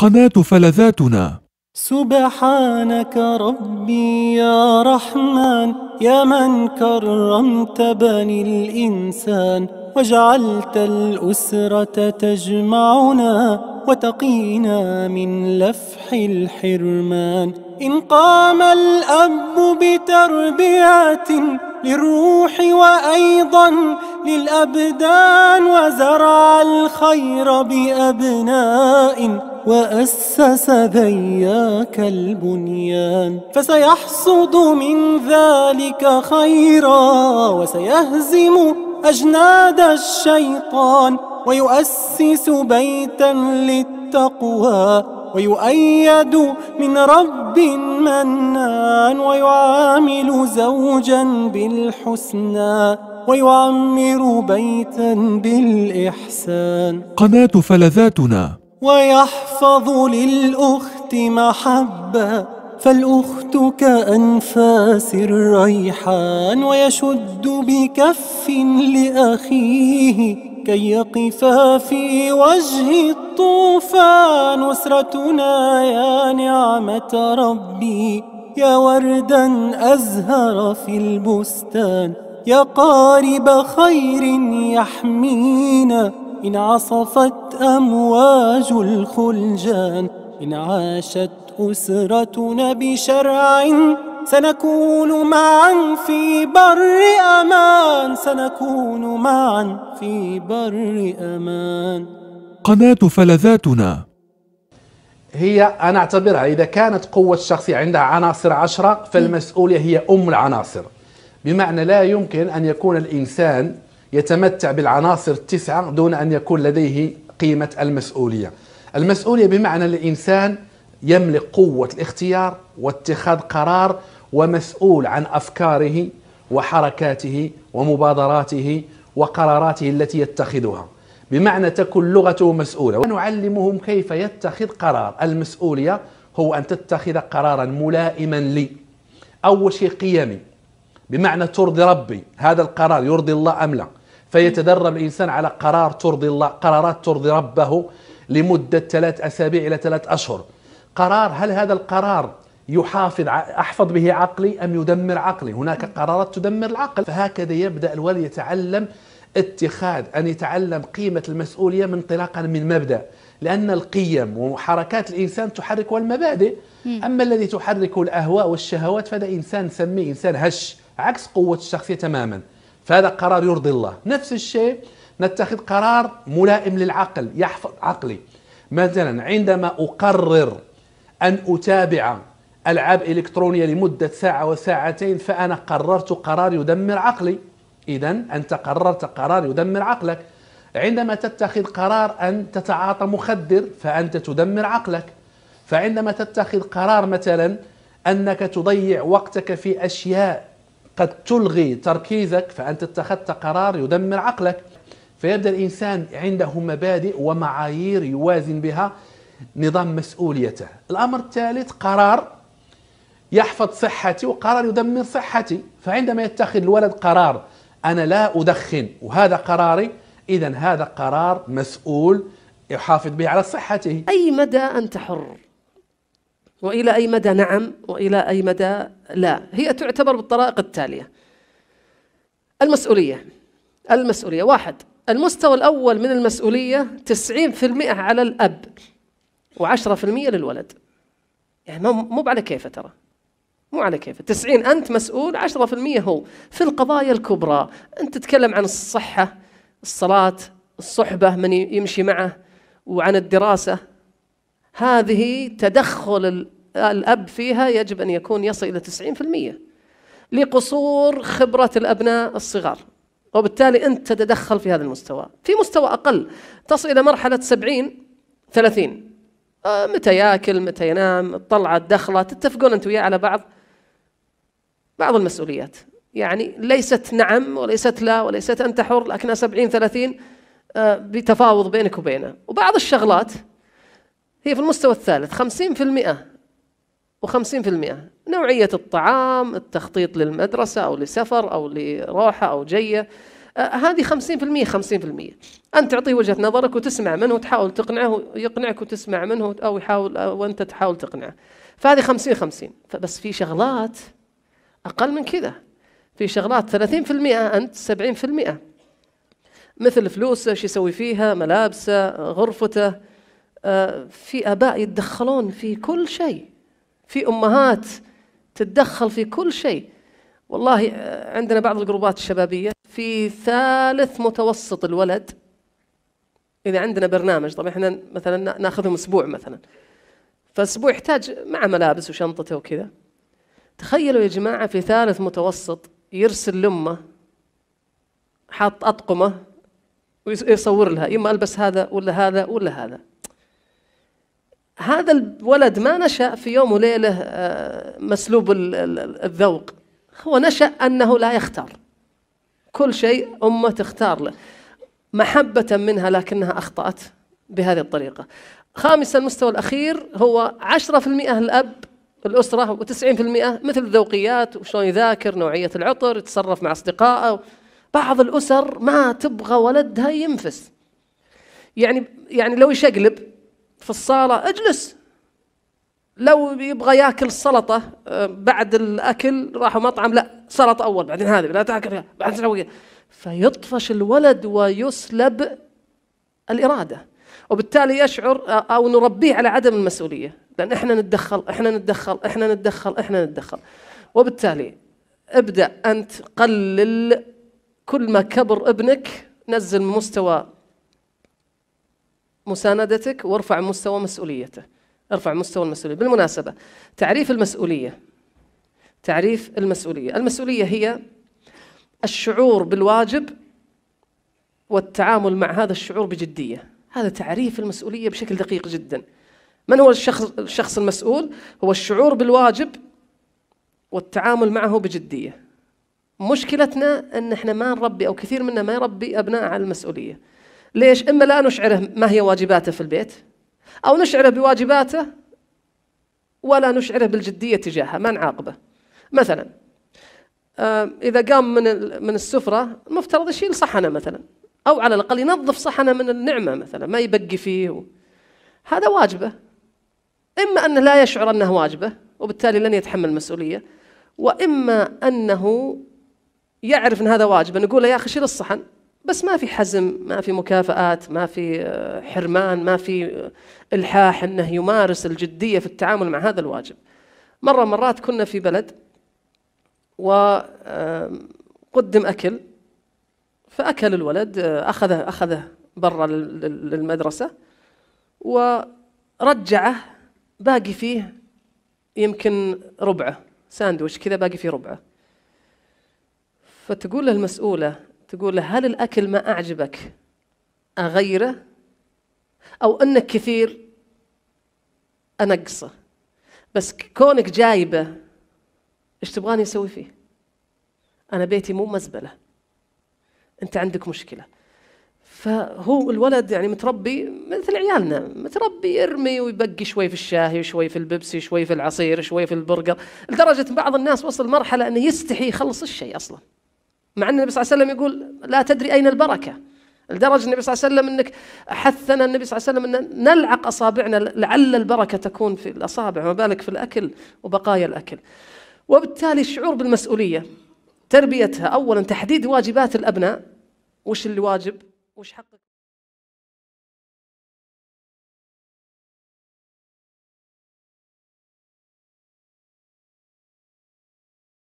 قناة فلذاتنا سبحانك ربي يا رحمن يا من كرمت بني الإنسان وجعلت الأسرة تجمعنا وتقينا من لفح الحرمان إن قام الأب بتربية للروح وأيضا للأبدان وزرع الخير بأبناء وأسس ذياك البنيان فسيحصد من ذلك خيرا وسيهزم أجناد الشيطان ويؤسس بيتا للتقوى ويؤيد من رب منان ويعامل زوجا بالحسنى ويعمر بيتا بالإحسان قناة فلذاتنا ويحفظ للأخت محبة فالأخت كأنفاس الريحان ويشد بكف لأخيه كي يقفا في وجه الطوفان أسرتنا يا نعمة ربي يا وردا أزهر في البستان يا قارب خير يحمينا إن عصفت أمواج الخلجان إن عاشت أسرتنا بشرع سنكون معا في بر أمان سنكون معا في بر أمان قناة فلذاتنا هي أنا أعتبرها إذا كانت قوة الشخصية عندها عناصر عشرة فالمسؤولية هي أم العناصر بمعنى لا يمكن أن يكون الإنسان يتمتع بالعناصر التسعة دون أن يكون لديه قيمة المسؤولية المسؤولية بمعنى الإنسان يملك قوة الاختيار واتخاذ قرار ومسؤول عن أفكاره وحركاته ومبادراته وقراراته التي يتخذها بمعنى تكون لغته مسؤولة ونعلمهم كيف يتخذ قرار المسؤولية هو أن تتخذ قرارا ملائما لي أول شيء قيمي بمعنى ترضي ربي هذا القرار يرضي الله أم لا فيتدرب الإنسان على قرار ترضي الله قرارات ترضي ربه لمدة ثلاث أسابيع إلى ثلاث أشهر قرار هل هذا القرار يحافظ أحفظ به عقلي أم يدمر عقلي هناك قرارات تدمر العقل فهكذا يبدأ الولي يتعلم اتخاذ أن يتعلم قيمة المسؤولية من انطلاقا من مبدأ لأن القيم وحركات الإنسان تحركها المبادئ أما الذي تحركه الأهواء والشهوات فهذا إنسان نسميه إنسان هش عكس قوة الشخصية تماما فهذا قرار يرضي الله نفس الشيء نتخذ قرار ملائم للعقل يحفظ عقلي مثلا عندما أقرر أن أتابع ألعاب إلكترونية لمدة ساعة وساعتين فأنا قررت قرار يدمر عقلي إذا أنت قررت قرار يدمر عقلك عندما تتخذ قرار أن تتعاطى مخدر فأنت تدمر عقلك فعندما تتخذ قرار مثلا أنك تضيع وقتك في أشياء قد تلغي تركيزك فأنت اتخذت قرار يدمر عقلك فيبدأ الإنسان عنده مبادئ ومعايير يوازن بها نظام مسؤوليته الأمر الثالث قرار يحفظ صحتي وقرار يدمر صحتي فعندما يتخذ الولد قرار أنا لا أدخن وهذا قراري إذا هذا قرار مسؤول يحافظ به على صحته أي مدى أنت حر والى اي مدى نعم والى اي مدى لا هي تعتبر بالطرائق التاليه المسؤوليه المسؤوليه واحد المستوى الاول من المسؤوليه 90% على الاب و10% للولد يعني مو على كيفه ترى مو على كيف 90 أنت مسؤول 10% هو في القضايا الكبرى أنت تتكلم عن الصحة الصلاة الصحبة من يمشي معه وعن الدراسة هذه تدخل الأب فيها يجب أن يكون يصل إلى 90% لقصور خبرة الأبناء الصغار وبالتالي أنت تتدخل في هذا المستوى في مستوى أقل تصل إلى مرحلة 70 30 آه، متى ياكل متى ينام الطلعة الدخلة تتفقون أنت وياه على بعض بعض المسؤوليات يعني ليست نعم وليست لا وليست أنت حر لكنها 70 30 آه، بتفاوض بينك وبينه وبعض الشغلات هي في المستوى الثالث 50% و50% نوعية الطعام التخطيط للمدرسة أو لسفر أو لروحة أو جية آه، هذه 50% 50% أنت تعطيه وجهة نظرك وتسمع منه وتحاول تقنعه يقنعك وتسمع منه أو يحاول آه، وأنت تحاول تقنعه فهذه 50 50 بس في شغلات أقل من كذا في شغلات 30% أنت 70% مثل فلوسه شو يسوي فيها ملابسه غرفته آه، في آباء يتدخلون في كل شيء في امهات تتدخل في كل شيء والله آه، عندنا بعض الجروبات الشبابيه في ثالث متوسط الولد اذا عندنا برنامج طبعا احنا مثلا ناخذهم اسبوع مثلا فاسبوع يحتاج مع ملابس وشنطته وكذا تخيلوا يا جماعه في ثالث متوسط يرسل لامه حاط اطقمه ويصور لها يما البس هذا ولا هذا ولا هذا هذا الولد ما نشأ في يوم وليلة آه، مسلوب الذوق هو نشأ أنه لا يختار كل شيء أمه تختار له محبة منها لكنها أخطأت بهذه الطريقة خامسا المستوى الأخير هو 10% الأب الأسرة و90% مثل الذوقيات وشلون يذاكر نوعية العطر يتصرف مع أصدقائه بعض الأسر ما تبغى ولدها ينفس يعني يعني لو يشقلب في الصالة اجلس لو يبغى ياكل السلطة آه، بعد الأكل راحوا مطعم لا سلطة أول بعدين هذه لا تاكل بعد تسوي فيطفش الولد ويسلب الإرادة وبالتالي يشعر آه، أو نربيه على عدم المسؤولية لأن إحنا نتدخل إحنا نتدخل إحنا نتدخل إحنا نتدخل وبالتالي ابدأ أنت قلل كل ما كبر ابنك نزل مستوى مساندتك وارفع مستوى مسؤوليته ارفع مستوى المسؤولية بالمناسبة تعريف المسؤولية تعريف المسؤولية المسؤولية هي الشعور بالواجب والتعامل مع هذا الشعور بجدية هذا تعريف المسؤولية بشكل دقيق جدا من هو الشخص, الشخص المسؤول؟ هو الشعور بالواجب والتعامل معه بجدية مشكلتنا أن احنا ما نربي أو كثير منا ما يربي أبناء على المسؤولية ليش؟ إما لا نشعره ما هي واجباته في البيت أو نشعره بواجباته ولا نشعره بالجدية تجاهها ما نعاقبه مثلا آه، إذا قام من من السفرة المفترض يشيل صحنه مثلا أو على الأقل ينظف صحنه من النعمة مثلا ما يبقي فيه و... هذا واجبه إما أنه لا يشعر أنه واجبه وبالتالي لن يتحمل المسؤولية وإما أنه يعرف أن هذا واجبه نقول له يا أخي شيل الصحن بس ما في حزم ما في مكافآت ما في آه، حرمان ما في آه، إلحاح أنه يمارس الجدية في التعامل مع هذا الواجب مرة مرات كنا في بلد وقدم أكل فأكل الولد آه، أخذه أخذه برا للمدرسة ورجعه باقي فيه يمكن ربعه ساندويش كذا باقي فيه ربعه فتقول المسؤولة تقول له هل الأكل ما أعجبك أغيره أو أنك كثير أنقصه بس كونك جايبه إيش تبغاني أسوي فيه أنا بيتي مو مزبلة أنت عندك مشكلة فهو الولد يعني متربي مثل عيالنا متربي يرمي ويبقي شوي في الشاهي وشوي في البيبسي شوي في العصير شوي في البرجر لدرجة بعض الناس وصل مرحلة أنه يستحي يخلص الشيء أصلاً مع أن النبي صلى الله عليه وسلم يقول لا تدري أين البركة لدرجة النبي صلى الله عليه وسلم أنك حثنا النبي صلى الله عليه وسلم أن نلعق أصابعنا لعل البركة تكون في الأصابع وما بالك في الأكل وبقايا الأكل وبالتالي الشعور بالمسؤولية تربيتها أولا تحديد واجبات الأبناء وش اللي واجب وش حقك